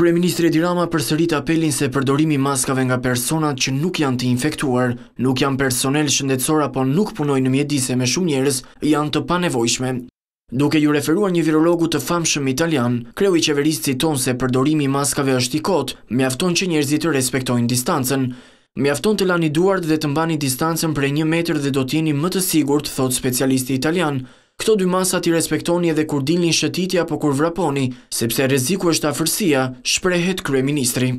Kryeministri Edi Rama përsërit apelin se përdorimi maskave nga personat që nuk janë të infektuar, nuk janë personel shëndetësor apo nuk punojnë në mjedise me shumë njerës, janë të panevojshme. Duke ju referuar një virologu të famshëm italian, kreu i qeverisë citon se përdorimi maskave është i kotë, mjafton që njerëzit të respektojnë distancën. Mjafton të lani duart dhe të mbani distancën për e një meter dhe do tjeni më të sigur, të thot specialisti italian, Këto dy masat i respektoni edhe kur dilin shëtitja po kur vraponi, sepse reziku është afërsia, shprehet Kryeministri.